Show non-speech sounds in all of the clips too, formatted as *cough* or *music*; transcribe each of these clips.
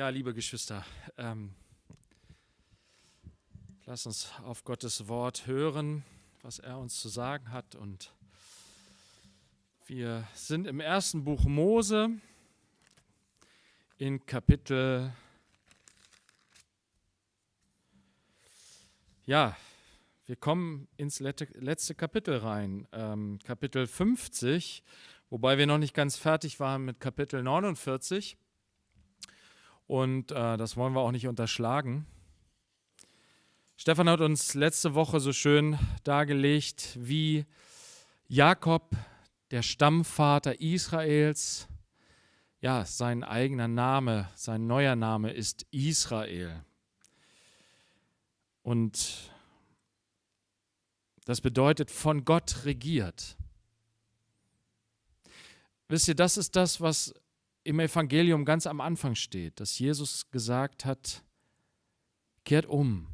Ja, liebe Geschwister, ähm, lasst uns auf Gottes Wort hören, was er uns zu sagen hat. Und wir sind im ersten Buch Mose in Kapitel Ja, wir kommen ins letzte Kapitel rein, ähm, Kapitel 50, wobei wir noch nicht ganz fertig waren mit Kapitel 49. Und äh, das wollen wir auch nicht unterschlagen. Stefan hat uns letzte Woche so schön dargelegt, wie Jakob, der Stammvater Israels, ja, sein eigener Name, sein neuer Name ist Israel. Und das bedeutet von Gott regiert. Wisst ihr, das ist das, was im Evangelium ganz am Anfang steht, dass Jesus gesagt hat, kehrt um,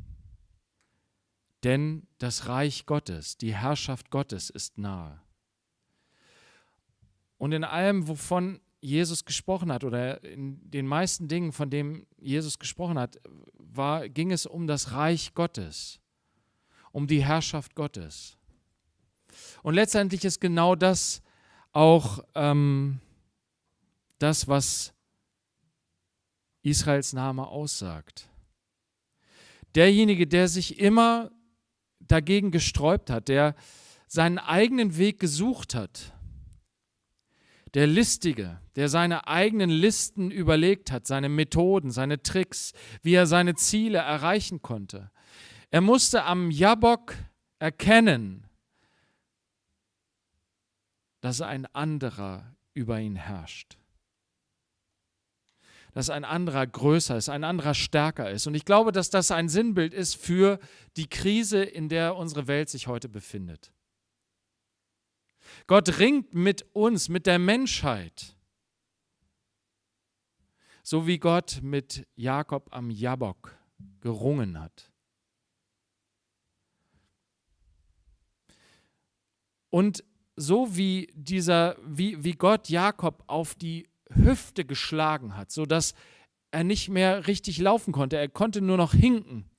denn das Reich Gottes, die Herrschaft Gottes ist nahe. Und in allem, wovon Jesus gesprochen hat oder in den meisten Dingen, von denen Jesus gesprochen hat, war, ging es um das Reich Gottes, um die Herrschaft Gottes. Und letztendlich ist genau das auch ähm, das, was Israels Name aussagt. Derjenige, der sich immer dagegen gesträubt hat, der seinen eigenen Weg gesucht hat, der Listige, der seine eigenen Listen überlegt hat, seine Methoden, seine Tricks, wie er seine Ziele erreichen konnte. Er musste am Jabok erkennen, dass ein anderer über ihn herrscht dass ein anderer größer ist, ein anderer stärker ist. Und ich glaube, dass das ein Sinnbild ist für die Krise, in der unsere Welt sich heute befindet. Gott ringt mit uns, mit der Menschheit, so wie Gott mit Jakob am Jabok gerungen hat. Und so wie dieser, wie, wie Gott Jakob auf die Hüfte geschlagen hat, sodass er nicht mehr richtig laufen konnte. Er konnte nur noch hinken.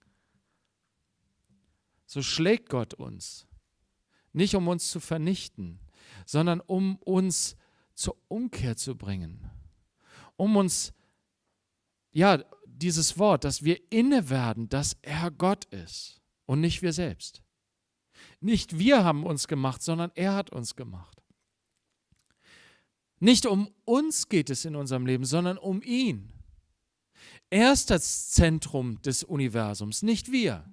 So schlägt Gott uns. Nicht um uns zu vernichten, sondern um uns zur Umkehr zu bringen. Um uns, ja, dieses Wort, dass wir inne werden, dass er Gott ist und nicht wir selbst. Nicht wir haben uns gemacht, sondern er hat uns gemacht. Nicht um uns geht es in unserem Leben, sondern um ihn. Er ist das Zentrum des Universums, nicht wir.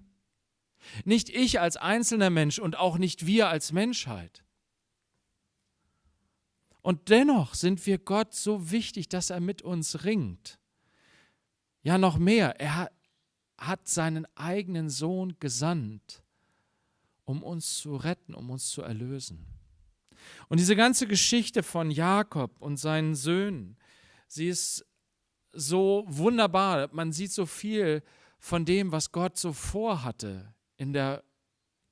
Nicht ich als einzelner Mensch und auch nicht wir als Menschheit. Und dennoch sind wir Gott so wichtig, dass er mit uns ringt. Ja, noch mehr, er hat seinen eigenen Sohn gesandt, um uns zu retten, um uns zu erlösen. Und diese ganze Geschichte von Jakob und seinen Söhnen, sie ist so wunderbar. Man sieht so viel von dem, was Gott so vorhatte in der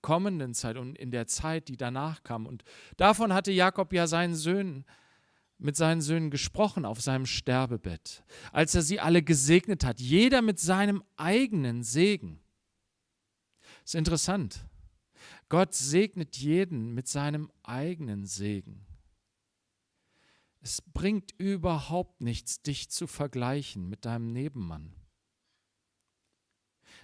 kommenden Zeit und in der Zeit, die danach kam. Und davon hatte Jakob ja seinen Söhnen mit seinen Söhnen gesprochen auf seinem Sterbebett, als er sie alle gesegnet hat, jeder mit seinem eigenen Segen. ist interessant. Gott segnet jeden mit seinem eigenen Segen. Es bringt überhaupt nichts, dich zu vergleichen mit deinem Nebenmann.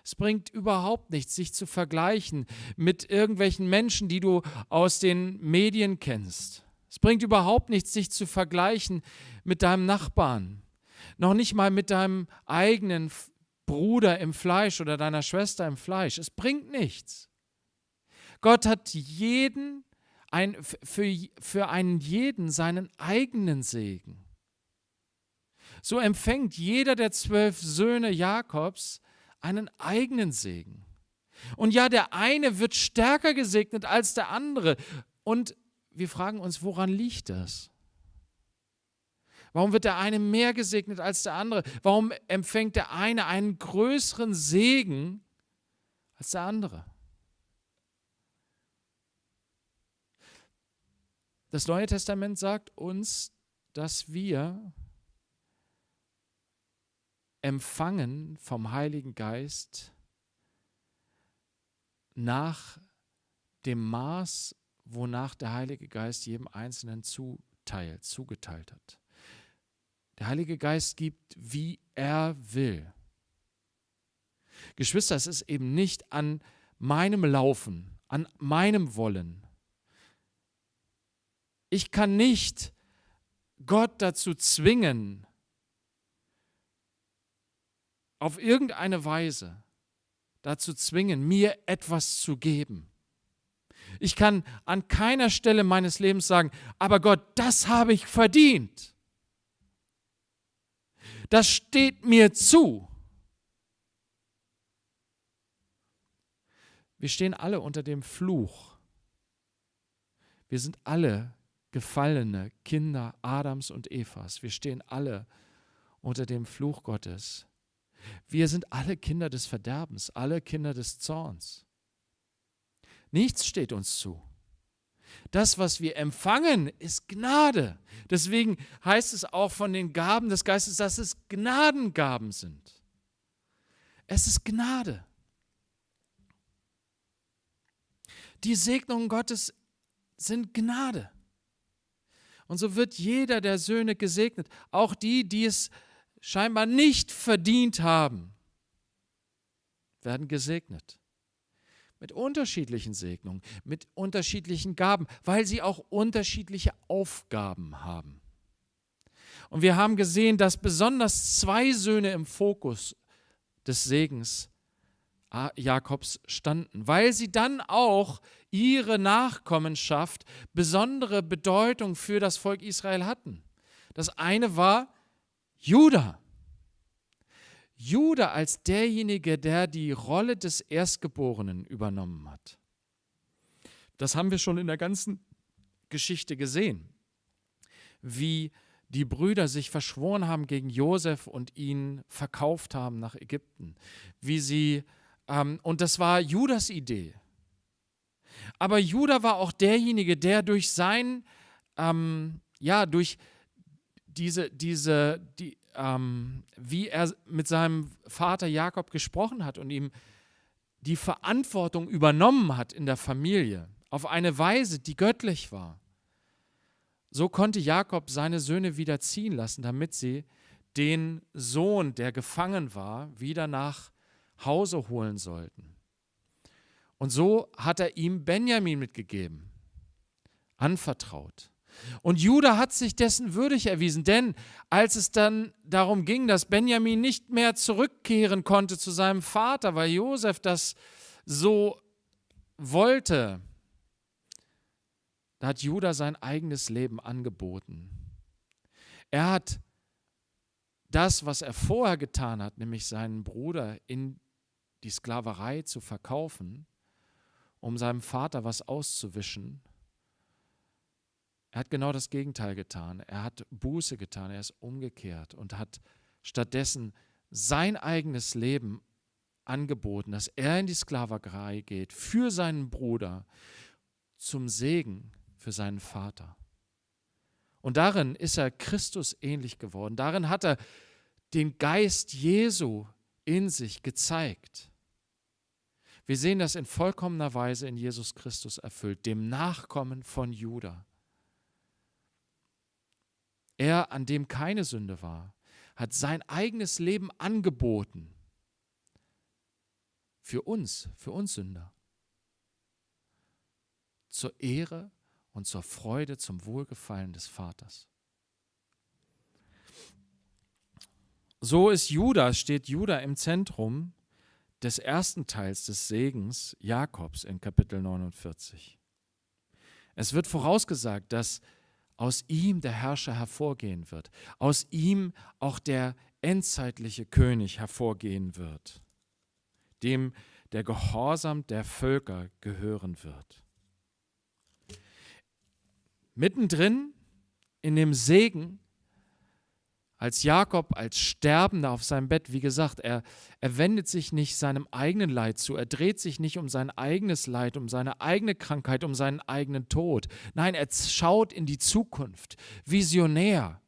Es bringt überhaupt nichts, sich zu vergleichen mit irgendwelchen Menschen, die du aus den Medien kennst. Es bringt überhaupt nichts, sich zu vergleichen mit deinem Nachbarn, noch nicht mal mit deinem eigenen Bruder im Fleisch oder deiner Schwester im Fleisch. Es bringt nichts. Gott hat jeden, ein, für, für einen jeden seinen eigenen Segen. So empfängt jeder der zwölf Söhne Jakobs einen eigenen Segen. Und ja, der eine wird stärker gesegnet als der andere. Und wir fragen uns, woran liegt das? Warum wird der eine mehr gesegnet als der andere? Warum empfängt der eine einen größeren Segen als der andere? Das Neue Testament sagt uns, dass wir empfangen vom Heiligen Geist nach dem Maß, wonach der Heilige Geist jedem Einzelnen zuteilt, zugeteilt hat. Der Heilige Geist gibt, wie er will. Geschwister, es ist eben nicht an meinem Laufen, an meinem Wollen, ich kann nicht Gott dazu zwingen, auf irgendeine Weise dazu zwingen, mir etwas zu geben. Ich kann an keiner Stelle meines Lebens sagen, aber Gott, das habe ich verdient. Das steht mir zu. Wir stehen alle unter dem Fluch. Wir sind alle gefallene Kinder Adams und Evas. Wir stehen alle unter dem Fluch Gottes. Wir sind alle Kinder des Verderbens, alle Kinder des Zorns. Nichts steht uns zu. Das, was wir empfangen, ist Gnade. Deswegen heißt es auch von den Gaben des Geistes, dass es Gnadengaben sind. Es ist Gnade. Die Segnungen Gottes sind Gnade. Und so wird jeder der Söhne gesegnet, auch die, die es scheinbar nicht verdient haben, werden gesegnet. Mit unterschiedlichen Segnungen, mit unterschiedlichen Gaben, weil sie auch unterschiedliche Aufgaben haben. Und wir haben gesehen, dass besonders zwei Söhne im Fokus des Segens Ah, Jakobs standen, weil sie dann auch ihre Nachkommenschaft besondere Bedeutung für das Volk Israel hatten. Das eine war Juda. Juda als derjenige, der die Rolle des Erstgeborenen übernommen hat. Das haben wir schon in der ganzen Geschichte gesehen, wie die Brüder sich verschworen haben gegen Josef und ihn verkauft haben nach Ägypten, wie sie ähm, und das war Judas Idee. Aber Judas war auch derjenige, der durch sein, ähm, ja, durch diese, diese, die, ähm, wie er mit seinem Vater Jakob gesprochen hat und ihm die Verantwortung übernommen hat in der Familie, auf eine Weise, die göttlich war. So konnte Jakob seine Söhne wieder ziehen lassen, damit sie den Sohn, der gefangen war, wieder nach Hause holen sollten. Und so hat er ihm Benjamin mitgegeben, anvertraut. Und Judah hat sich dessen würdig erwiesen, denn als es dann darum ging, dass Benjamin nicht mehr zurückkehren konnte zu seinem Vater, weil Josef das so wollte, da hat Judah sein eigenes Leben angeboten. Er hat das, was er vorher getan hat, nämlich seinen Bruder in die Sklaverei zu verkaufen, um seinem Vater was auszuwischen. Er hat genau das Gegenteil getan. Er hat Buße getan, er ist umgekehrt und hat stattdessen sein eigenes Leben angeboten, dass er in die Sklaverei geht für seinen Bruder zum Segen für seinen Vater. Und darin ist er Christus ähnlich geworden. Darin hat er den Geist Jesu in sich gezeigt. Wir sehen das in vollkommener Weise in Jesus Christus erfüllt, dem Nachkommen von Juda. Er, an dem keine Sünde war, hat sein eigenes Leben angeboten. Für uns, für uns Sünder. Zur Ehre und zur Freude, zum Wohlgefallen des Vaters. So ist Judas, steht Judah im Zentrum des ersten Teils des Segens Jakobs in Kapitel 49. Es wird vorausgesagt, dass aus ihm der Herrscher hervorgehen wird, aus ihm auch der endzeitliche König hervorgehen wird, dem der Gehorsam der Völker gehören wird. Mittendrin in dem Segen als Jakob, als Sterbender auf seinem Bett, wie gesagt, er, er wendet sich nicht seinem eigenen Leid zu, er dreht sich nicht um sein eigenes Leid, um seine eigene Krankheit, um seinen eigenen Tod. Nein, er schaut in die Zukunft, visionär.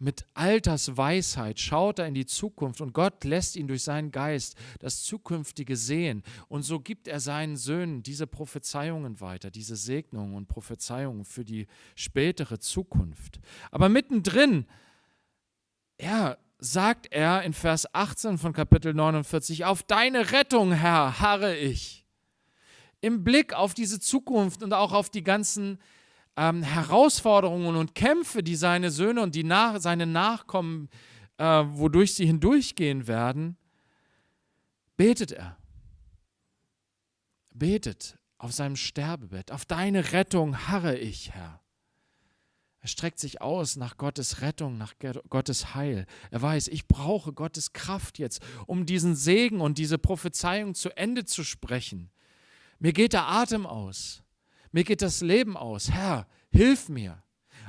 Mit Altersweisheit schaut er in die Zukunft und Gott lässt ihn durch seinen Geist das Zukünftige sehen. Und so gibt er seinen Söhnen diese Prophezeiungen weiter, diese Segnungen und Prophezeiungen für die spätere Zukunft. Aber mittendrin ja, sagt er in Vers 18 von Kapitel 49, auf deine Rettung, Herr, harre ich. Im Blick auf diese Zukunft und auch auf die ganzen ähm, Herausforderungen und Kämpfe, die seine Söhne und die nach, seine Nachkommen, äh, wodurch sie hindurchgehen werden, betet er. Betet auf seinem Sterbebett, auf deine Rettung harre ich, Herr. Er streckt sich aus nach Gottes Rettung, nach Gottes Heil. Er weiß, ich brauche Gottes Kraft jetzt, um diesen Segen und diese Prophezeiung zu Ende zu sprechen. Mir geht der Atem aus. Mir geht das Leben aus. Herr, hilf mir.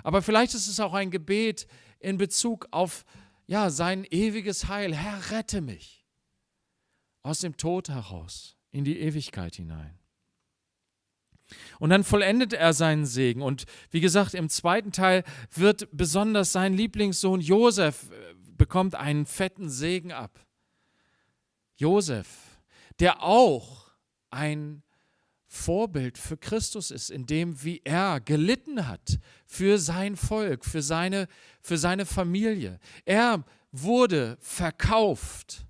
Aber vielleicht ist es auch ein Gebet in Bezug auf ja, sein ewiges Heil. Herr, rette mich aus dem Tod heraus in die Ewigkeit hinein. Und dann vollendet er seinen Segen. Und wie gesagt, im zweiten Teil wird besonders sein Lieblingssohn Josef äh, bekommt einen fetten Segen ab. Josef, der auch ein Vorbild für Christus ist, in dem, wie er gelitten hat für sein Volk, für seine, für seine Familie. Er wurde verkauft,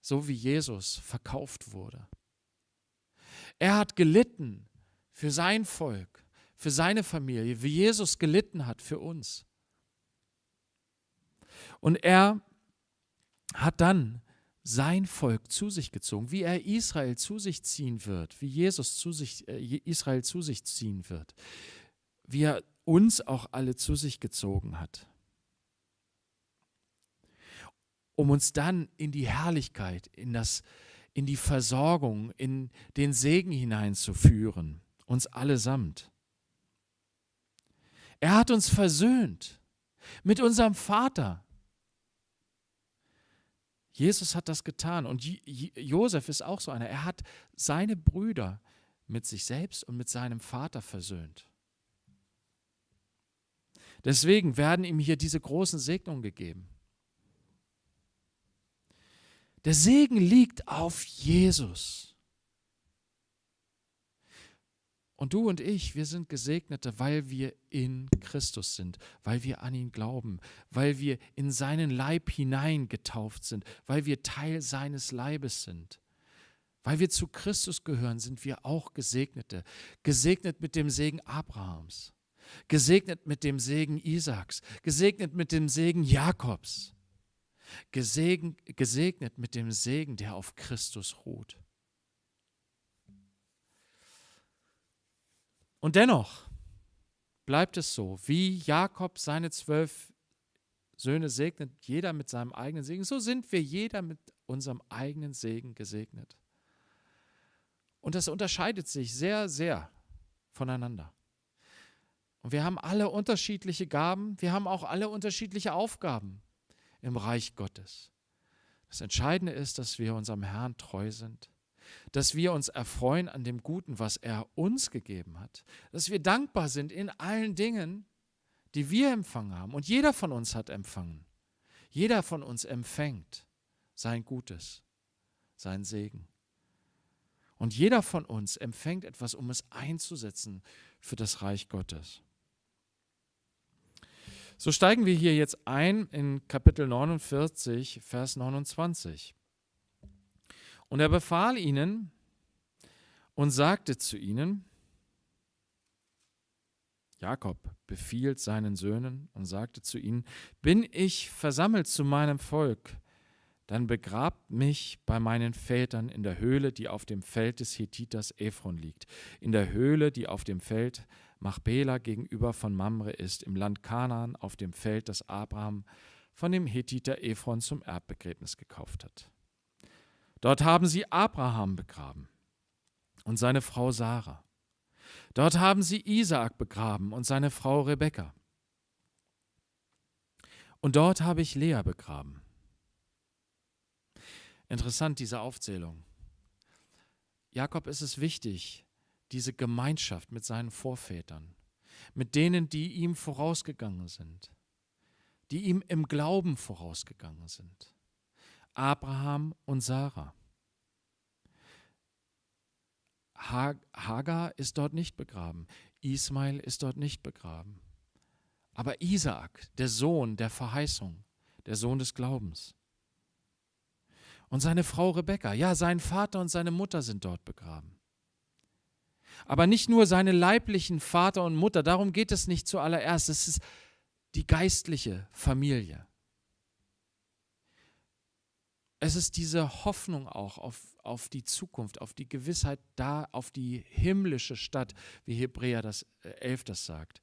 so wie Jesus verkauft wurde. Er hat gelitten für sein Volk, für seine Familie, wie Jesus gelitten hat für uns. Und er hat dann sein Volk zu sich gezogen, wie er Israel zu sich ziehen wird, wie Jesus zu sich, äh, Israel zu sich ziehen wird, wie er uns auch alle zu sich gezogen hat, um uns dann in die Herrlichkeit, in das, in die Versorgung, in den Segen hineinzuführen, uns allesamt. Er hat uns versöhnt mit unserem Vater. Jesus hat das getan und Josef ist auch so einer. Er hat seine Brüder mit sich selbst und mit seinem Vater versöhnt. Deswegen werden ihm hier diese großen Segnungen gegeben. Der Segen liegt auf Jesus. Und du und ich, wir sind Gesegnete, weil wir in Christus sind, weil wir an ihn glauben, weil wir in seinen Leib hineingetauft sind, weil wir Teil seines Leibes sind. Weil wir zu Christus gehören, sind wir auch Gesegnete. Gesegnet mit dem Segen Abrahams, gesegnet mit dem Segen Isaaks, gesegnet mit dem Segen Jakobs, gesegnet mit dem Segen, der auf Christus ruht. Und dennoch bleibt es so, wie Jakob seine zwölf Söhne segnet, jeder mit seinem eigenen Segen, so sind wir jeder mit unserem eigenen Segen gesegnet. Und das unterscheidet sich sehr, sehr voneinander. Und wir haben alle unterschiedliche Gaben, wir haben auch alle unterschiedliche Aufgaben im Reich Gottes. Das Entscheidende ist, dass wir unserem Herrn treu sind, dass wir uns erfreuen an dem Guten, was er uns gegeben hat, dass wir dankbar sind in allen Dingen, die wir empfangen haben. Und jeder von uns hat empfangen. Jeder von uns empfängt sein Gutes, sein Segen. Und jeder von uns empfängt etwas, um es einzusetzen für das Reich Gottes. So steigen wir hier jetzt ein in Kapitel 49, Vers 29. Und er befahl ihnen und sagte zu ihnen, Jakob befiehlt seinen Söhnen und sagte zu ihnen, bin ich versammelt zu meinem Volk, dann begrabt mich bei meinen Vätern in der Höhle, die auf dem Feld des Hethiters Ephron liegt, in der Höhle, die auf dem Feld Machpela gegenüber von Mamre ist, im Land Kanaan auf dem Feld, das Abraham von dem Hethiter Ephron zum Erbbegräbnis gekauft hat. Dort haben sie Abraham begraben und seine Frau Sarah. Dort haben sie Isaak begraben und seine Frau Rebekka. Und dort habe ich Lea begraben. Interessant diese Aufzählung. Jakob ist es wichtig, diese Gemeinschaft mit seinen Vorvätern, mit denen, die ihm vorausgegangen sind, die ihm im Glauben vorausgegangen sind. Abraham und Sarah. Hagar ist dort nicht begraben, Ismael ist dort nicht begraben. Aber Isaak, der Sohn der Verheißung, der Sohn des Glaubens. Und seine Frau Rebekka, ja, sein Vater und seine Mutter sind dort begraben aber nicht nur seine leiblichen Vater und Mutter. Darum geht es nicht zuallererst. Es ist die geistliche Familie. Es ist diese Hoffnung auch auf, auf die Zukunft, auf die Gewissheit da, auf die himmlische Stadt, wie Hebräer das, äh, 11 das sagt.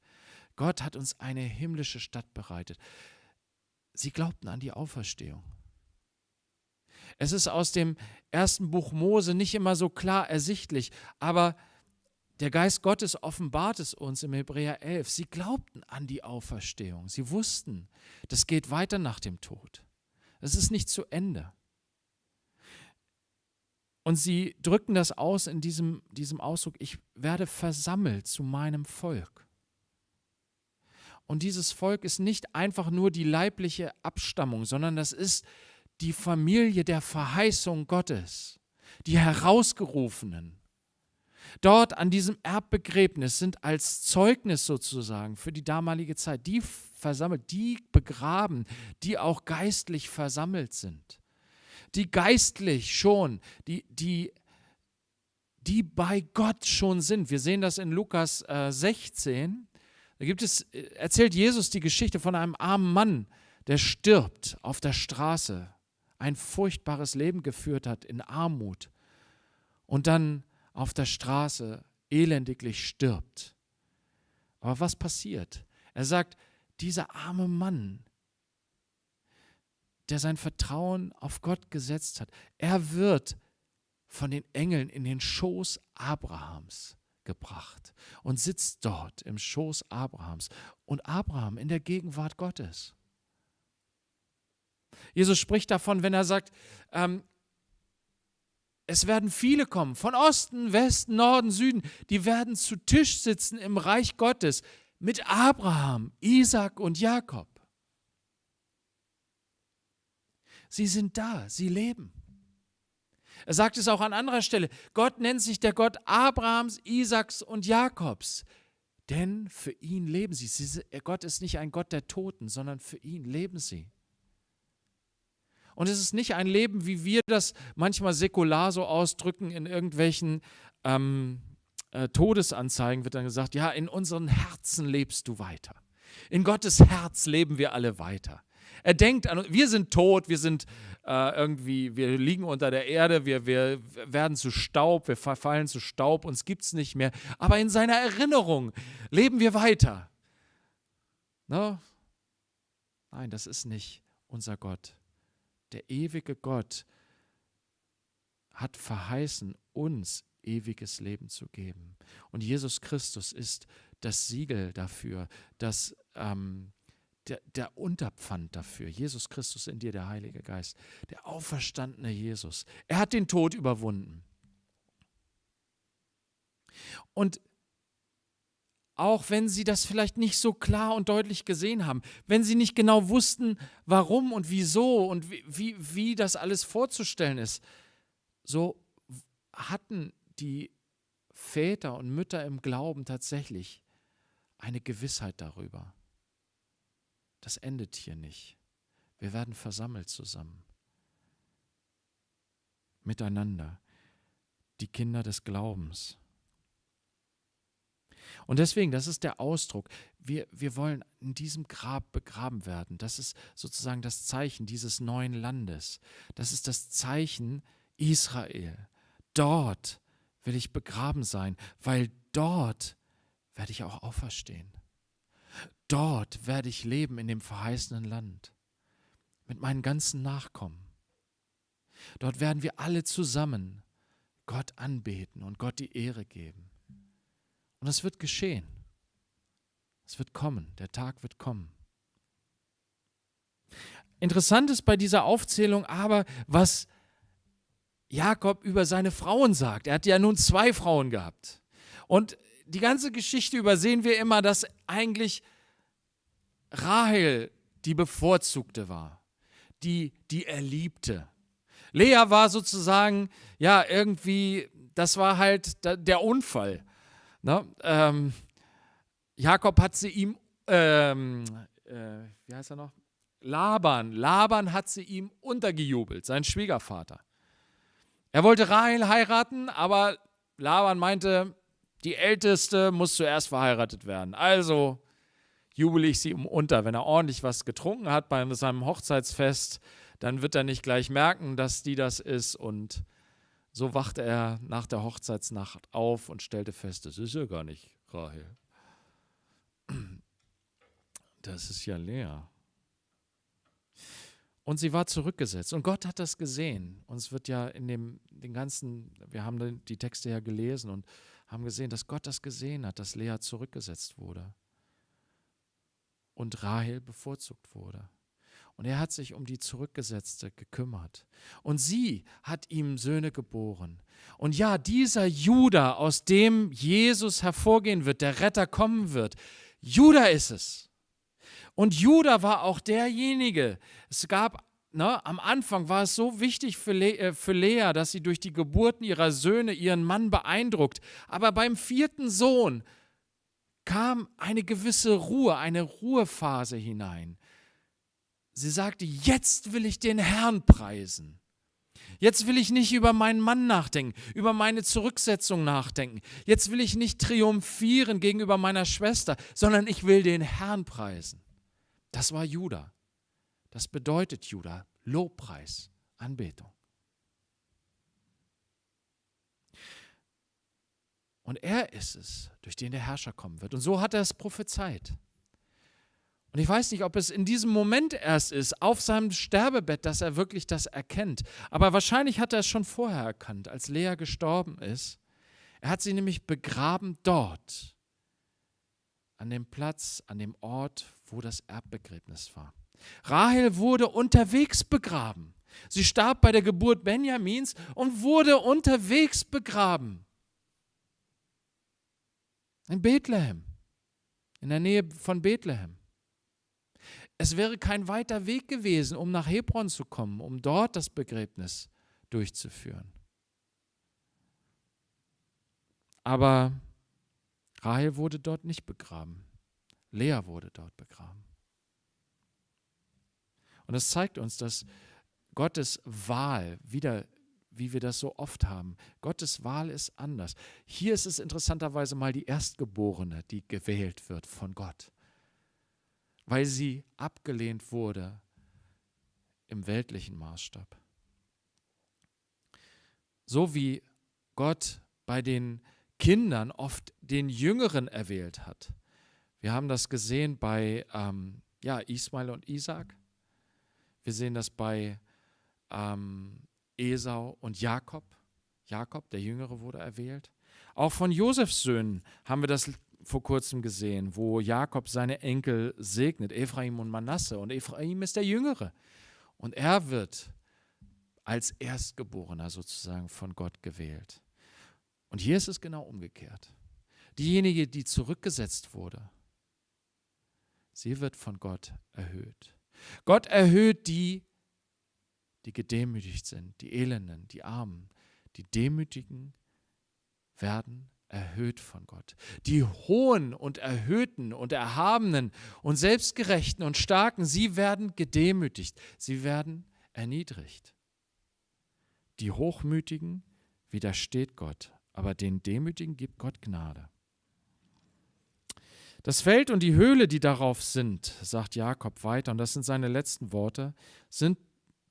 Gott hat uns eine himmlische Stadt bereitet. Sie glaubten an die Auferstehung. Es ist aus dem ersten Buch Mose nicht immer so klar ersichtlich, aber der Geist Gottes offenbart es uns im Hebräer 11. Sie glaubten an die Auferstehung. Sie wussten, das geht weiter nach dem Tod. Es ist nicht zu Ende. Und sie drücken das aus in diesem, diesem Ausdruck, ich werde versammelt zu meinem Volk. Und dieses Volk ist nicht einfach nur die leibliche Abstammung, sondern das ist die Familie der Verheißung Gottes, die Herausgerufenen, dort an diesem Erbbegräbnis sind als Zeugnis sozusagen für die damalige Zeit, die versammelt, die begraben, die auch geistlich versammelt sind, die geistlich schon, die, die die bei Gott schon sind. Wir sehen das in Lukas äh, 16. Da gibt es, äh, erzählt Jesus die Geschichte von einem armen Mann, der stirbt auf der Straße, ein furchtbares Leben geführt hat in Armut. Und dann auf der Straße elendiglich stirbt. Aber was passiert? Er sagt, dieser arme Mann, der sein Vertrauen auf Gott gesetzt hat, er wird von den Engeln in den Schoß Abrahams gebracht und sitzt dort im Schoß Abrahams und Abraham in der Gegenwart Gottes. Jesus spricht davon, wenn er sagt, ähm, es werden viele kommen, von Osten, Westen, Norden, Süden. Die werden zu Tisch sitzen im Reich Gottes mit Abraham, Isaac und Jakob. Sie sind da, sie leben. Er sagt es auch an anderer Stelle. Gott nennt sich der Gott Abrahams, Isaaks und Jakobs. Denn für ihn leben sie. sie. Gott ist nicht ein Gott der Toten, sondern für ihn leben sie. Und es ist nicht ein Leben, wie wir das manchmal säkular so ausdrücken in irgendwelchen ähm, äh, Todesanzeigen, wird dann gesagt, ja, in unseren Herzen lebst du weiter. In Gottes Herz leben wir alle weiter. Er denkt an uns, wir sind tot, wir sind äh, irgendwie, wir liegen unter der Erde, wir, wir werden zu Staub, wir verfallen zu Staub, uns gibt es nicht mehr. Aber in seiner Erinnerung leben wir weiter. No? Ne? Nein, das ist nicht unser Gott der ewige Gott hat verheißen, uns ewiges Leben zu geben. Und Jesus Christus ist das Siegel dafür, das, ähm, der, der Unterpfand dafür. Jesus Christus in dir, der Heilige Geist, der auferstandene Jesus. Er hat den Tod überwunden. Und auch wenn sie das vielleicht nicht so klar und deutlich gesehen haben, wenn sie nicht genau wussten, warum und wieso und wie, wie, wie das alles vorzustellen ist, so hatten die Väter und Mütter im Glauben tatsächlich eine Gewissheit darüber. Das endet hier nicht. Wir werden versammelt zusammen. Miteinander. Die Kinder des Glaubens. Und deswegen, das ist der Ausdruck. Wir, wir wollen in diesem Grab begraben werden. Das ist sozusagen das Zeichen dieses neuen Landes. Das ist das Zeichen Israel. Dort will ich begraben sein, weil dort werde ich auch auferstehen. Dort werde ich leben in dem verheißenen Land mit meinen ganzen Nachkommen. Dort werden wir alle zusammen Gott anbeten und Gott die Ehre geben. Und es wird geschehen. Es wird kommen. Der Tag wird kommen. Interessant ist bei dieser Aufzählung aber, was Jakob über seine Frauen sagt. Er hat ja nun zwei Frauen gehabt. Und die ganze Geschichte übersehen wir immer, dass eigentlich Rahel die bevorzugte war, die die Erliebte. Lea war sozusagen, ja, irgendwie, das war halt der Unfall. Ne? Ähm, Jakob hat sie ihm, ähm, äh, wie heißt er noch? Laban, Laban hat sie ihm untergejubelt, sein Schwiegervater. Er wollte Rahel heiraten, aber Laban meinte, die Älteste muss zuerst verheiratet werden. Also jubel ich sie ihm unter. Wenn er ordentlich was getrunken hat bei seinem Hochzeitsfest, dann wird er nicht gleich merken, dass die das ist und so wachte er nach der Hochzeitsnacht auf und stellte fest, das ist ja gar nicht Rahel. *clears throat* Das ist ja leer. Und sie war zurückgesetzt. Und Gott hat das gesehen. Uns wird ja in dem den ganzen, wir haben die Texte ja gelesen und haben gesehen, dass Gott das gesehen hat, dass Lea zurückgesetzt wurde und Rahel bevorzugt wurde. Und er hat sich um die Zurückgesetzte gekümmert. Und sie hat ihm Söhne geboren. Und ja, dieser Juda, aus dem Jesus hervorgehen wird, der Retter kommen wird, Juda ist es. Und Juda war auch derjenige. Es gab na, ne, am Anfang war es so wichtig für, Le äh, für Lea, dass sie durch die Geburten ihrer Söhne ihren Mann beeindruckt. Aber beim vierten Sohn kam eine gewisse Ruhe, eine Ruhephase hinein. Sie sagte, jetzt will ich den Herrn preisen. Jetzt will ich nicht über meinen Mann nachdenken, über meine Zurücksetzung nachdenken. Jetzt will ich nicht triumphieren gegenüber meiner Schwester, sondern ich will den Herrn preisen. Das war Juda. Das bedeutet Juda Lobpreis, Anbetung. Und er ist es, durch den der Herrscher kommen wird. Und so hat er es prophezeit. Und ich weiß nicht, ob es in diesem Moment erst ist, auf seinem Sterbebett, dass er wirklich das erkennt. Aber wahrscheinlich hat er es schon vorher erkannt, als Lea gestorben ist. Er hat sie nämlich begraben dort, an dem Platz, an dem Ort, wo das Erbbegräbnis war. Rahel wurde unterwegs begraben. Sie starb bei der Geburt Benjamins und wurde unterwegs begraben. In Bethlehem, in der Nähe von Bethlehem. Es wäre kein weiter Weg gewesen, um nach Hebron zu kommen, um dort das Begräbnis durchzuführen. Aber Rahel wurde dort nicht begraben. Lea wurde dort begraben. Und das zeigt uns, dass Gottes Wahl, wieder wie wir das so oft haben, Gottes Wahl ist anders. Hier ist es interessanterweise mal die Erstgeborene, die gewählt wird von Gott weil sie abgelehnt wurde im weltlichen Maßstab. So wie Gott bei den Kindern oft den Jüngeren erwählt hat. Wir haben das gesehen bei ähm, ja, Ismail und Isaac. Wir sehen das bei ähm, Esau und Jakob. Jakob, der Jüngere, wurde erwählt. Auch von Josefs Söhnen haben wir das vor kurzem gesehen, wo Jakob seine Enkel segnet, Ephraim und Manasse. Und Ephraim ist der Jüngere. Und er wird als Erstgeborener sozusagen von Gott gewählt. Und hier ist es genau umgekehrt. Diejenige, die zurückgesetzt wurde, sie wird von Gott erhöht. Gott erhöht die, die gedemütigt sind, die Elenden, die Armen, die Demütigen werden erhöht von Gott. Die hohen und erhöhten und erhabenen und selbstgerechten und starken, sie werden gedemütigt, sie werden erniedrigt. Die hochmütigen widersteht Gott, aber den demütigen gibt Gott Gnade. Das Feld und die Höhle, die darauf sind, sagt Jakob weiter, und das sind seine letzten Worte, sind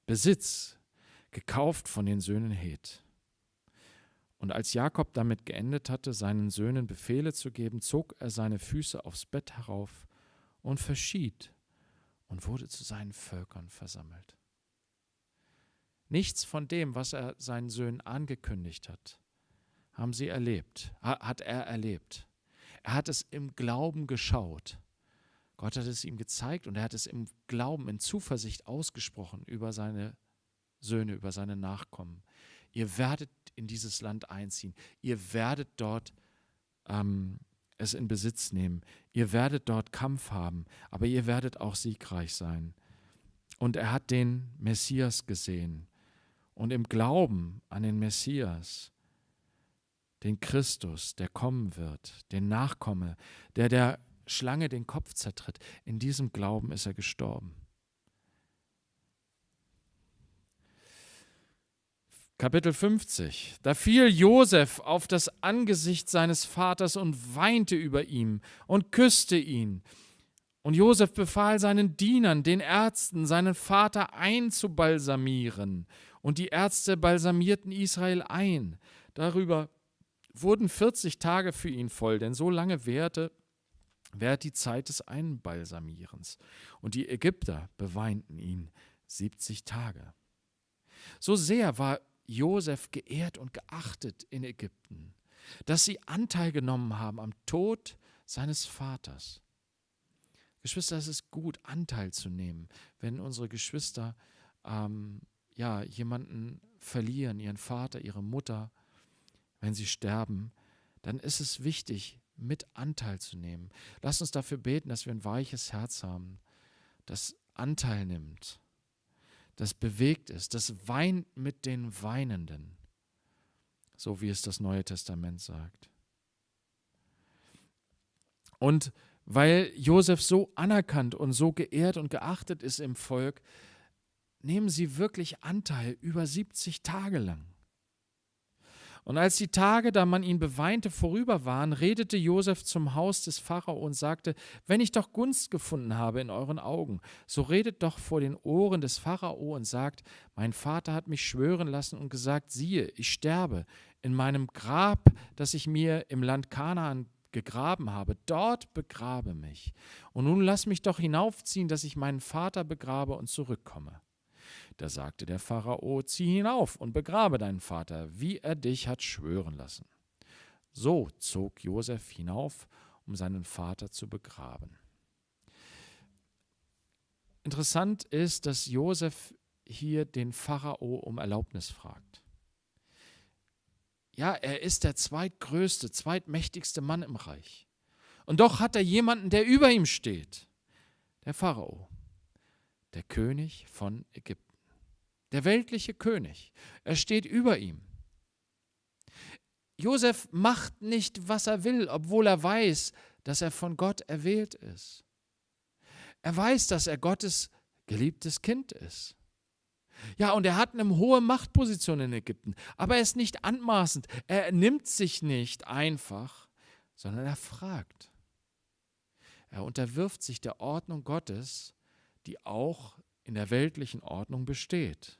Besitz, gekauft von den Söhnen Heth. Und als Jakob damit geendet hatte, seinen Söhnen Befehle zu geben, zog er seine Füße aufs Bett herauf und verschied und wurde zu seinen Völkern versammelt. Nichts von dem, was er seinen Söhnen angekündigt hat, haben sie erlebt, hat er erlebt. Er hat es im Glauben geschaut. Gott hat es ihm gezeigt und er hat es im Glauben, in Zuversicht ausgesprochen über seine Söhne, über seine Nachkommen. Ihr werdet in dieses Land einziehen. Ihr werdet dort ähm, es in Besitz nehmen. Ihr werdet dort Kampf haben, aber ihr werdet auch siegreich sein. Und er hat den Messias gesehen. Und im Glauben an den Messias, den Christus, der kommen wird, den Nachkomme, der der Schlange den Kopf zertritt, in diesem Glauben ist er gestorben. Kapitel 50. Da fiel Josef auf das Angesicht seines Vaters und weinte über ihm und küsste ihn. Und Josef befahl seinen Dienern, den Ärzten, seinen Vater einzubalsamieren. Und die Ärzte balsamierten Israel ein. Darüber wurden 40 Tage für ihn voll, denn so lange währte, währte die Zeit des Einbalsamierens. Und die Ägypter beweinten ihn 70 Tage. So sehr war Josef geehrt und geachtet in Ägypten, dass sie Anteil genommen haben am Tod seines Vaters. Geschwister, es ist gut, Anteil zu nehmen, wenn unsere Geschwister ähm, ja, jemanden verlieren, ihren Vater, ihre Mutter, wenn sie sterben, dann ist es wichtig, mit Anteil zu nehmen. Lass uns dafür beten, dass wir ein weiches Herz haben, das Anteil nimmt das bewegt ist, das weint mit den Weinenden, so wie es das Neue Testament sagt. Und weil Josef so anerkannt und so geehrt und geachtet ist im Volk, nehmen sie wirklich Anteil über 70 Tage lang. Und als die Tage, da man ihn beweinte, vorüber waren, redete Josef zum Haus des Pharao und sagte: Wenn ich doch Gunst gefunden habe in euren Augen, so redet doch vor den Ohren des Pharao und sagt: Mein Vater hat mich schwören lassen und gesagt: Siehe, ich sterbe in meinem Grab, das ich mir im Land Kanaan gegraben habe, dort begrabe mich. Und nun lass mich doch hinaufziehen, dass ich meinen Vater begrabe und zurückkomme. Da sagte der Pharao, zieh hinauf und begrabe deinen Vater, wie er dich hat schwören lassen. So zog Josef hinauf, um seinen Vater zu begraben. Interessant ist, dass Josef hier den Pharao um Erlaubnis fragt. Ja, er ist der zweitgrößte, zweitmächtigste Mann im Reich. Und doch hat er jemanden, der über ihm steht. Der Pharao, der König von Ägypten der weltliche König. Er steht über ihm. Josef macht nicht, was er will, obwohl er weiß, dass er von Gott erwählt ist. Er weiß, dass er Gottes geliebtes Kind ist. Ja, und er hat eine hohe Machtposition in Ägypten, aber er ist nicht anmaßend. Er nimmt sich nicht einfach, sondern er fragt. Er unterwirft sich der Ordnung Gottes, die auch in der weltlichen Ordnung besteht.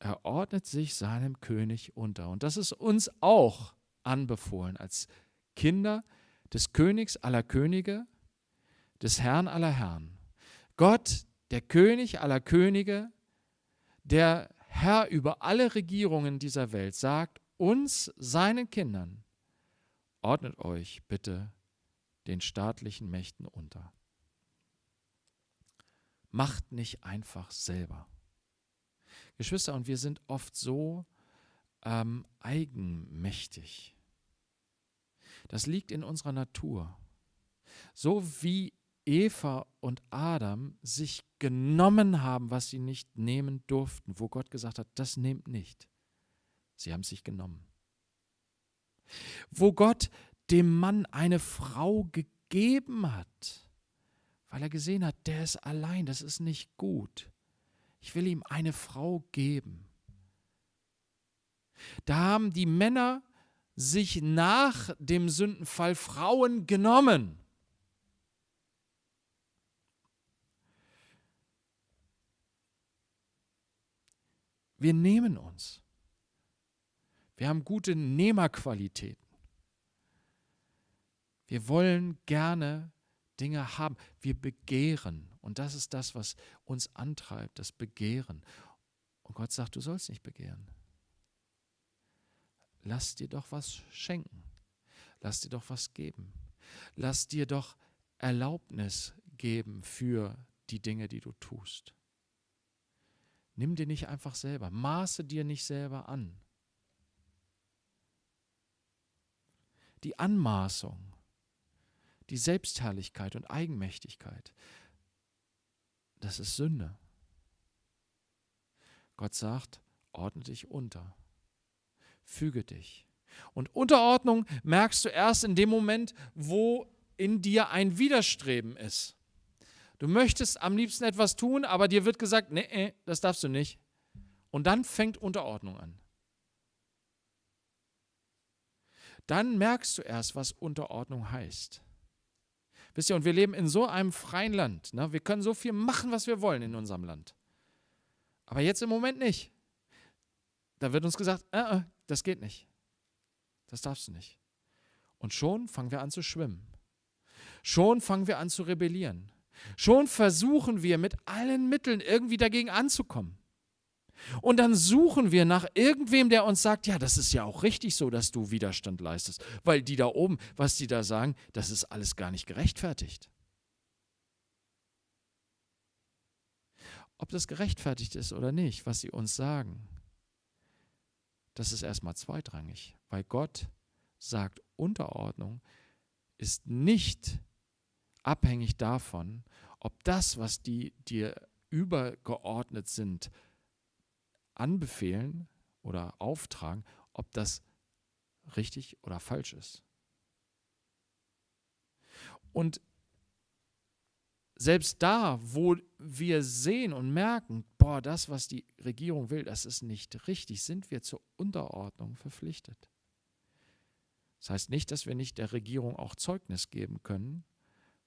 Er ordnet sich seinem König unter. Und das ist uns auch anbefohlen als Kinder des Königs aller Könige, des Herrn aller Herren. Gott, der König aller Könige, der Herr über alle Regierungen dieser Welt, sagt uns, seinen Kindern, ordnet euch bitte den staatlichen Mächten unter. Macht nicht einfach selber. Geschwister, und wir sind oft so ähm, eigenmächtig. Das liegt in unserer Natur. So wie Eva und Adam sich genommen haben, was sie nicht nehmen durften, wo Gott gesagt hat, das nehmt nicht. Sie haben sich genommen. Wo Gott dem Mann eine Frau gegeben hat, weil er gesehen hat, der ist allein, das ist nicht gut ich will ihm eine Frau geben. Da haben die Männer sich nach dem Sündenfall Frauen genommen. Wir nehmen uns. Wir haben gute Nehmerqualitäten. Wir wollen gerne Dinge haben. Wir begehren. Und das ist das, was uns antreibt, das Begehren. Und Gott sagt, du sollst nicht begehren. Lass dir doch was schenken. Lass dir doch was geben. Lass dir doch Erlaubnis geben für die Dinge, die du tust. Nimm dir nicht einfach selber, maße dir nicht selber an. Die Anmaßung die Selbstherrlichkeit und Eigenmächtigkeit. Das ist Sünde. Gott sagt, ordne dich unter, füge dich. Und Unterordnung merkst du erst in dem Moment, wo in dir ein Widerstreben ist. Du möchtest am liebsten etwas tun, aber dir wird gesagt, nee, äh, das darfst du nicht. Und dann fängt Unterordnung an. Dann merkst du erst, was Unterordnung heißt. Wisst ihr, und wir leben in so einem freien Land. Ne? Wir können so viel machen, was wir wollen in unserem Land. Aber jetzt im Moment nicht. Da wird uns gesagt, äh, äh, das geht nicht. Das darfst du nicht. Und schon fangen wir an zu schwimmen. Schon fangen wir an zu rebellieren. Schon versuchen wir mit allen Mitteln irgendwie dagegen anzukommen. Und dann suchen wir nach irgendwem, der uns sagt, ja, das ist ja auch richtig so, dass du Widerstand leistest, weil die da oben, was die da sagen, das ist alles gar nicht gerechtfertigt. Ob das gerechtfertigt ist oder nicht, was sie uns sagen, das ist erstmal zweitrangig, weil Gott sagt, Unterordnung ist nicht abhängig davon, ob das, was die dir übergeordnet sind, anbefehlen oder auftragen, ob das richtig oder falsch ist. Und selbst da, wo wir sehen und merken, boah, das, was die Regierung will, das ist nicht richtig, sind wir zur Unterordnung verpflichtet. Das heißt nicht, dass wir nicht der Regierung auch Zeugnis geben können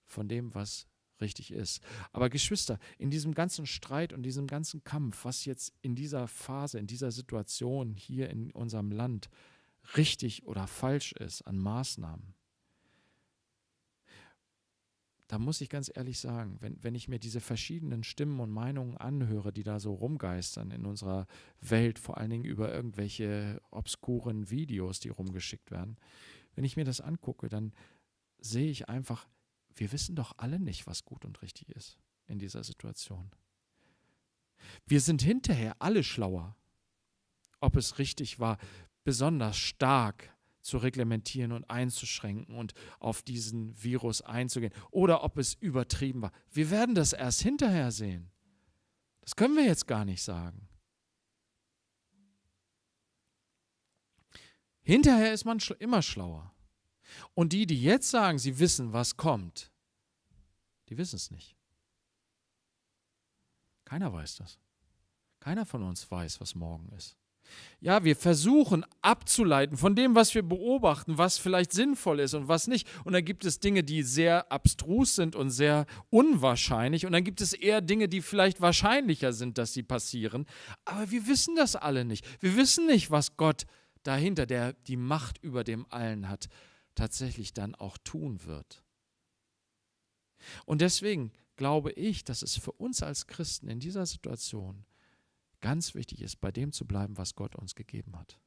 von dem, was richtig ist. Aber Geschwister, in diesem ganzen Streit und diesem ganzen Kampf, was jetzt in dieser Phase, in dieser Situation hier in unserem Land richtig oder falsch ist an Maßnahmen, da muss ich ganz ehrlich sagen, wenn, wenn ich mir diese verschiedenen Stimmen und Meinungen anhöre, die da so rumgeistern in unserer Welt, vor allen Dingen über irgendwelche obskuren Videos, die rumgeschickt werden, wenn ich mir das angucke, dann sehe ich einfach, wir wissen doch alle nicht, was gut und richtig ist in dieser Situation. Wir sind hinterher alle schlauer, ob es richtig war, besonders stark zu reglementieren und einzuschränken und auf diesen Virus einzugehen oder ob es übertrieben war. Wir werden das erst hinterher sehen. Das können wir jetzt gar nicht sagen. Hinterher ist man immer schlauer. Und die, die jetzt sagen, sie wissen, was kommt, die wissen es nicht. Keiner weiß das. Keiner von uns weiß, was morgen ist. Ja, wir versuchen abzuleiten von dem, was wir beobachten, was vielleicht sinnvoll ist und was nicht. Und dann gibt es Dinge, die sehr abstrus sind und sehr unwahrscheinlich. Und dann gibt es eher Dinge, die vielleicht wahrscheinlicher sind, dass sie passieren. Aber wir wissen das alle nicht. Wir wissen nicht, was Gott dahinter, der die Macht über dem allen hat, tatsächlich dann auch tun wird. Und deswegen glaube ich, dass es für uns als Christen in dieser Situation ganz wichtig ist, bei dem zu bleiben, was Gott uns gegeben hat,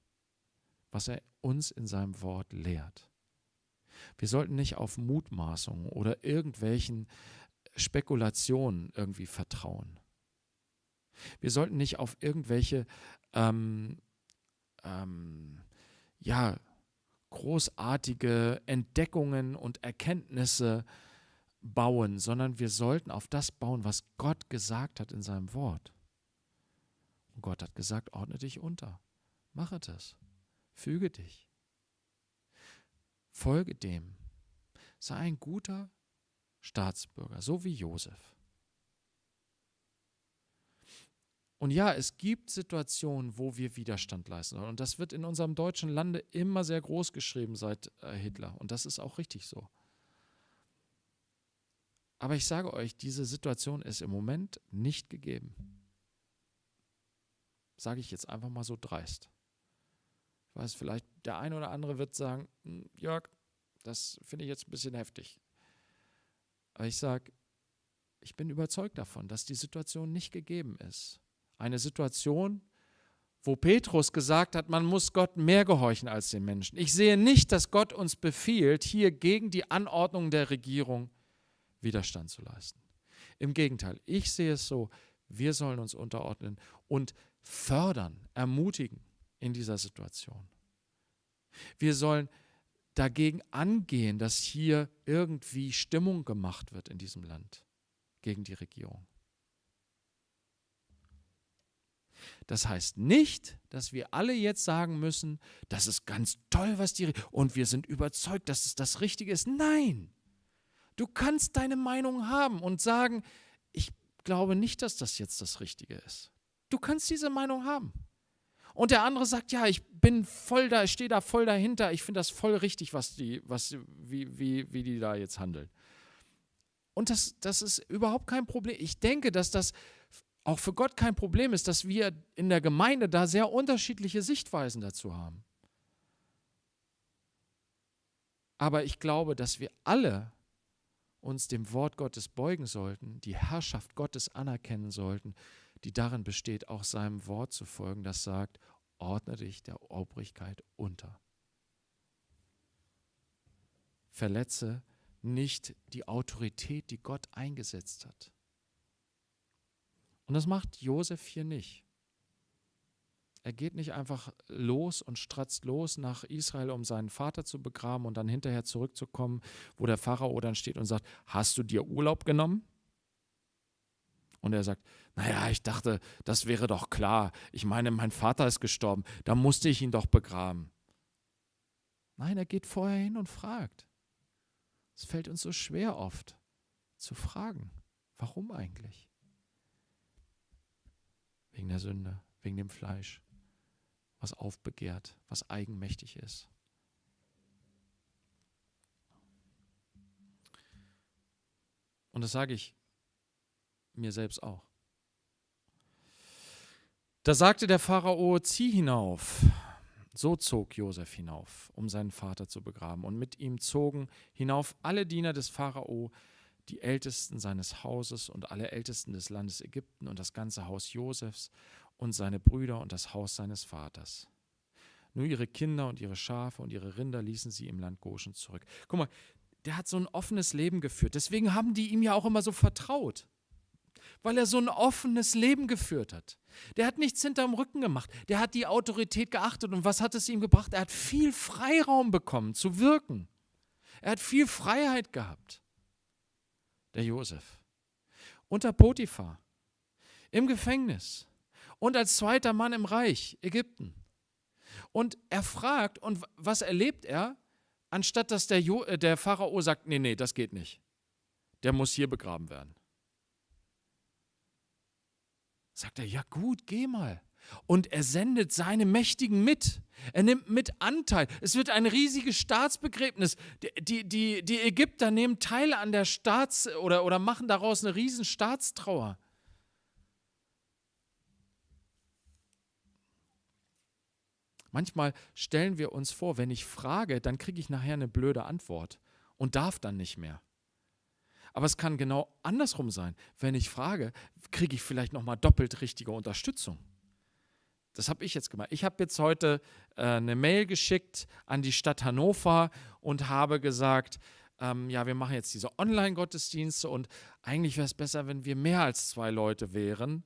was er uns in seinem Wort lehrt. Wir sollten nicht auf Mutmaßungen oder irgendwelchen Spekulationen irgendwie vertrauen. Wir sollten nicht auf irgendwelche ähm, ähm, ja, großartige Entdeckungen und Erkenntnisse bauen, sondern wir sollten auf das bauen, was Gott gesagt hat in seinem Wort. Und Gott hat gesagt, ordne dich unter, mache das, füge dich, folge dem, sei ein guter Staatsbürger, so wie Josef. Und ja, es gibt Situationen, wo wir Widerstand leisten. Und das wird in unserem deutschen Lande immer sehr groß geschrieben seit äh, Hitler. Und das ist auch richtig so. Aber ich sage euch, diese Situation ist im Moment nicht gegeben. Sage ich jetzt einfach mal so dreist. Ich weiß, vielleicht der eine oder andere wird sagen, hm, Jörg, das finde ich jetzt ein bisschen heftig. Aber ich sage, ich bin überzeugt davon, dass die Situation nicht gegeben ist. Eine Situation, wo Petrus gesagt hat, man muss Gott mehr gehorchen als den Menschen. Ich sehe nicht, dass Gott uns befiehlt, hier gegen die Anordnung der Regierung Widerstand zu leisten. Im Gegenteil, ich sehe es so, wir sollen uns unterordnen und fördern, ermutigen in dieser Situation. Wir sollen dagegen angehen, dass hier irgendwie Stimmung gemacht wird in diesem Land gegen die Regierung. Das heißt nicht, dass wir alle jetzt sagen müssen, das ist ganz toll, was die und wir sind überzeugt, dass es das Richtige ist. Nein, du kannst deine Meinung haben und sagen, ich glaube nicht, dass das jetzt das Richtige ist. Du kannst diese Meinung haben. Und der andere sagt, ja, ich bin voll da, ich stehe da voll dahinter, ich finde das voll richtig, was die, was, wie, wie, wie die da jetzt handeln. Und das, das ist überhaupt kein Problem. Ich denke, dass das auch für Gott kein Problem ist, dass wir in der Gemeinde da sehr unterschiedliche Sichtweisen dazu haben. Aber ich glaube, dass wir alle uns dem Wort Gottes beugen sollten, die Herrschaft Gottes anerkennen sollten, die darin besteht, auch seinem Wort zu folgen, das sagt, ordne dich der Obrigkeit unter. Verletze nicht die Autorität, die Gott eingesetzt hat. Und das macht Josef hier nicht. Er geht nicht einfach los und stratzt los nach Israel, um seinen Vater zu begraben und dann hinterher zurückzukommen, wo der Pharao dann steht und sagt, hast du dir Urlaub genommen? Und er sagt, naja, ich dachte, das wäre doch klar. Ich meine, mein Vater ist gestorben, da musste ich ihn doch begraben. Nein, er geht vorher hin und fragt. Es fällt uns so schwer oft zu fragen, warum eigentlich? wegen der Sünde, wegen dem Fleisch, was aufbegehrt, was eigenmächtig ist. Und das sage ich mir selbst auch. Da sagte der Pharao, zieh hinauf. So zog Josef hinauf, um seinen Vater zu begraben. Und mit ihm zogen hinauf alle Diener des Pharao, die Ältesten seines Hauses und alle Ältesten des Landes Ägypten und das ganze Haus Josefs und seine Brüder und das Haus seines Vaters. Nur ihre Kinder und ihre Schafe und ihre Rinder ließen sie im Land Goshen zurück. Guck mal, der hat so ein offenes Leben geführt. Deswegen haben die ihm ja auch immer so vertraut. Weil er so ein offenes Leben geführt hat. Der hat nichts hinterm Rücken gemacht. Der hat die Autorität geachtet. Und was hat es ihm gebracht? Er hat viel Freiraum bekommen zu wirken. Er hat viel Freiheit gehabt der Josef. Unter Potiphar, im Gefängnis und als zweiter Mann im Reich Ägypten. Und er fragt, und was erlebt er? Anstatt dass der, jo äh, der Pharao sagt, nee, nee, das geht nicht. Der muss hier begraben werden. Sagt er, ja gut, geh mal. Und er sendet seine Mächtigen mit. Er nimmt mit Anteil. Es wird ein riesiges Staatsbegräbnis. Die, die, die Ägypter nehmen Teil an der Staats- oder, oder machen daraus eine riesen Staatstrauer. Manchmal stellen wir uns vor, wenn ich frage, dann kriege ich nachher eine blöde Antwort und darf dann nicht mehr. Aber es kann genau andersrum sein. Wenn ich frage, kriege ich vielleicht nochmal doppelt richtige Unterstützung. Das habe ich jetzt gemacht. Ich habe jetzt heute äh, eine Mail geschickt an die Stadt Hannover und habe gesagt, ähm, ja, wir machen jetzt diese Online-Gottesdienste und eigentlich wäre es besser, wenn wir mehr als zwei Leute wären.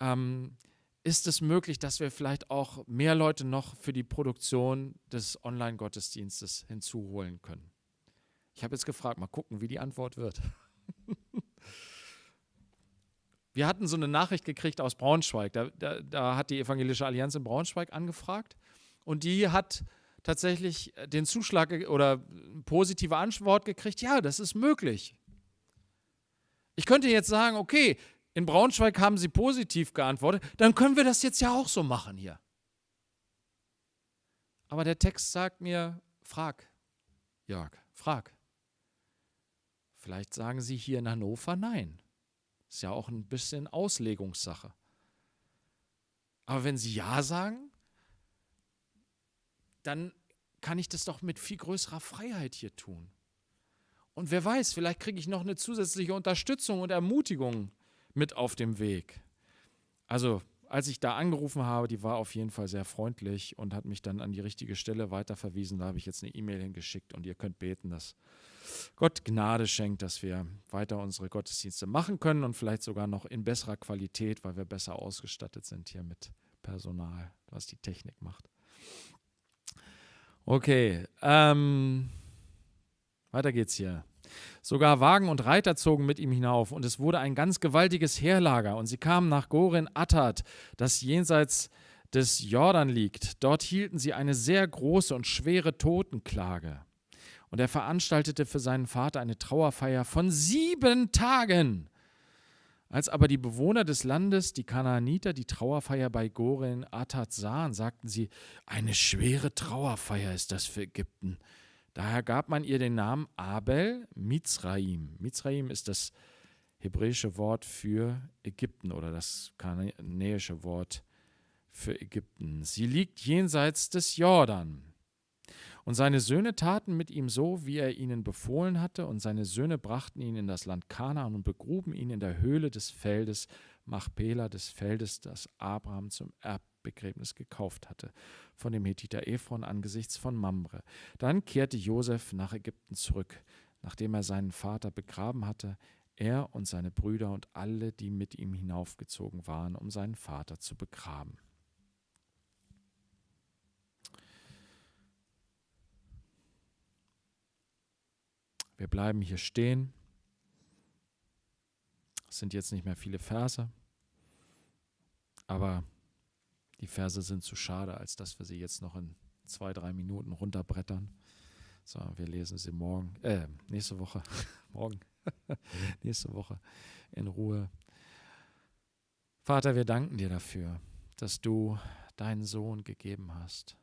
Ähm, ist es möglich, dass wir vielleicht auch mehr Leute noch für die Produktion des Online-Gottesdienstes hinzuholen können? Ich habe jetzt gefragt, mal gucken, wie die Antwort wird. *laughs* wir hatten so eine Nachricht gekriegt aus Braunschweig. Da, da, da, hat die Evangelische Allianz in Braunschweig angefragt und die hat tatsächlich äh, den Zuschlag oder positive Antwort gekriegt, ja, das ist möglich. Ich könnte jetzt sagen, okay, in Braunschweig haben sie positiv geantwortet, dann können wir das jetzt ja auch so machen hier. Aber der Text sagt mir, frag, Jörg, frag. Vielleicht sagen sie hier in Hannover nein. Ist ja auch ein bisschen Auslegungssache. Aber wenn sie Ja sagen, dann kann ich das doch mit viel größerer Freiheit hier tun. Und wer weiß, vielleicht kriege ich noch eine zusätzliche Unterstützung und Ermutigung mit auf dem Weg. Also als ich da angerufen habe, die war auf jeden Fall sehr freundlich und hat mich dann an die richtige Stelle weiterverwiesen. Da habe ich jetzt eine E-Mail hingeschickt und ihr könnt beten, dass Gott Gnade schenkt, dass wir weiter unsere Gottesdienste machen können und vielleicht sogar noch in besserer Qualität, weil wir besser ausgestattet sind hier mit Personal, was die Technik macht. Okay, ähm, weiter geht's hier. Sogar Wagen und Reiter zogen mit ihm hinauf, und es wurde ein ganz gewaltiges Heerlager, und sie kamen nach Gorin Attat, das jenseits des Jordan liegt. Dort hielten sie eine sehr große und schwere Totenklage. Und er veranstaltete für seinen Vater eine Trauerfeier von sieben Tagen. Als aber die Bewohner des Landes, die Kanaaniter, die Trauerfeier bei Gorin Attat sahen, sagten sie, eine schwere Trauerfeier ist das für Ägypten. Daher gab man ihr den Namen Abel Mizraim. Mizraim ist das hebräische Wort für Ägypten oder das kananäische Wort für Ägypten. Sie liegt jenseits des Jordan. Und seine Söhne taten mit ihm so, wie er ihnen befohlen hatte, und seine Söhne brachten ihn in das Land Kanaan und begruben ihn in der Höhle des Feldes Machpela des Feldes, das Abraham zum Erbbegräbnis gekauft hatte, von dem Hethiter Ephron angesichts von Mamre. Dann kehrte Josef nach Ägypten zurück, nachdem er seinen Vater begraben hatte, er und seine Brüder und alle, die mit ihm hinaufgezogen waren, um seinen Vater zu begraben. Wir bleiben hier stehen. Es sind jetzt nicht mehr viele Verse, aber die Verse sind zu schade, als dass wir sie jetzt noch in zwei, drei Minuten runterbrettern. So, wir lesen sie morgen, äh, nächste Woche, *laughs* morgen, *laughs* nächste Woche in Ruhe. Vater, wir danken dir dafür, dass du deinen Sohn gegeben hast,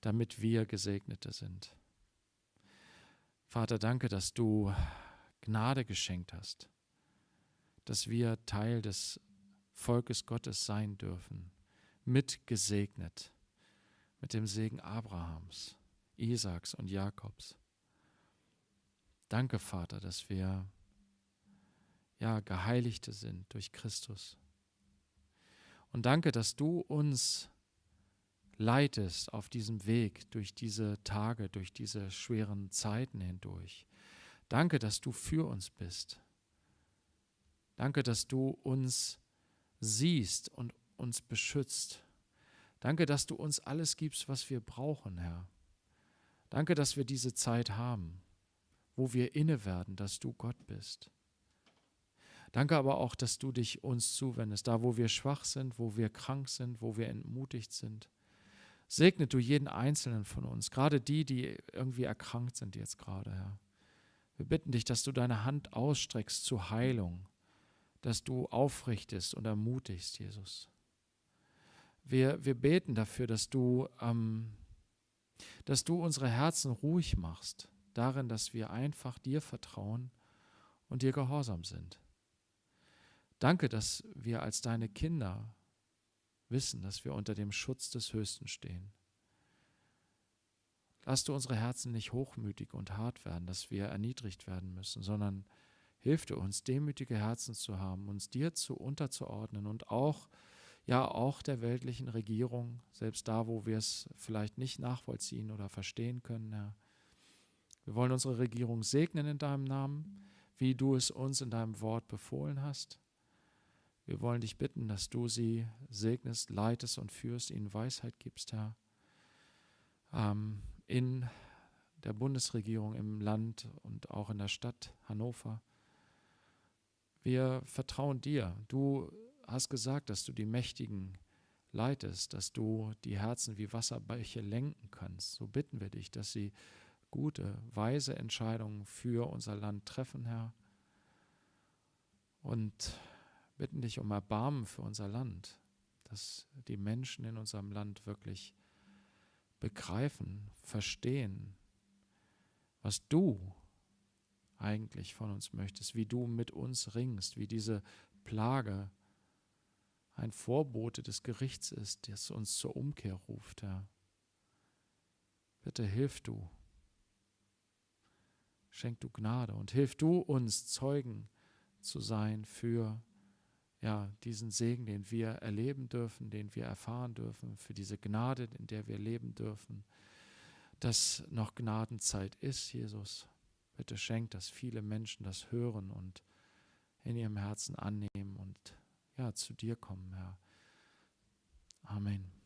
damit wir Gesegnete sind. Vater, danke, dass du Gnade geschenkt hast, dass wir Teil des Volkes Gottes sein dürfen, mitgesegnet mit dem Segen Abrahams, Isaaks und Jakobs. Danke, Vater, dass wir ja geheiligte sind durch Christus. Und danke, dass du uns leitest auf diesem Weg durch diese Tage, durch diese schweren Zeiten hindurch. Danke, dass du für uns bist. Danke, dass du uns siehst und uns beschützt. Danke, dass du uns alles gibst, was wir brauchen, Herr. Danke, dass wir diese Zeit haben, wo wir inne werden, dass du Gott bist. Danke aber auch, dass du dich uns zuwendest, da wo wir schwach sind, wo wir krank sind, wo wir entmutigt sind. Segne du jeden einzelnen von uns, gerade die, die irgendwie erkrankt sind jetzt gerade, Herr. Wir bitten dich, dass du deine Hand ausstreckst zur Heilung, dass du aufrichtest und ermutigst, Jesus. Wir, wir beten dafür, dass du, ähm, dass du unsere Herzen ruhig machst, darin, dass wir einfach dir vertrauen und dir gehorsam sind. Danke, dass wir als deine Kinder wissen, dass wir unter dem Schutz des Höchsten stehen. Lass du unsere Herzen nicht hochmütig und hart werden, dass wir erniedrigt werden müssen, sondern Hilf du uns, demütige Herzen zu haben, uns dir zu unterzuordnen und auch, ja, auch der weltlichen Regierung, selbst da, wo wir es vielleicht nicht nachvollziehen oder verstehen können, Herr. Wir wollen unsere Regierung segnen in deinem Namen, wie du es uns in deinem Wort befohlen hast. Wir wollen dich bitten, dass du sie segnest, leitest und führst, ihnen Weisheit gibst, Herr. Ähm, in der Bundesregierung im Land und auch in der Stadt Hannover. Wir vertrauen dir. Du hast gesagt, dass du die Mächtigen leitest, dass du die Herzen wie Wasserbäche lenken kannst. So bitten wir dich, dass sie gute, weise Entscheidungen für unser Land treffen, Herr. Und bitten dich um Erbarmen für unser Land, dass die Menschen in unserem Land wirklich begreifen, verstehen, was du eigentlich von uns möchtest, wie du mit uns ringst, wie diese Plage ein Vorbote des Gerichts ist, das uns zur Umkehr ruft, Herr. Bitte hilf du. Schenk du Gnade und hilf du uns, Zeugen zu sein für ja, diesen Segen, den wir erleben dürfen, den wir erfahren dürfen, für diese Gnade, in der wir leben dürfen, dass noch Gnadenzeit ist, Jesus. Bitte schenk, dass viele Menschen das hören und in ihrem Herzen annehmen und ja, zu dir kommen, Herr. Amen.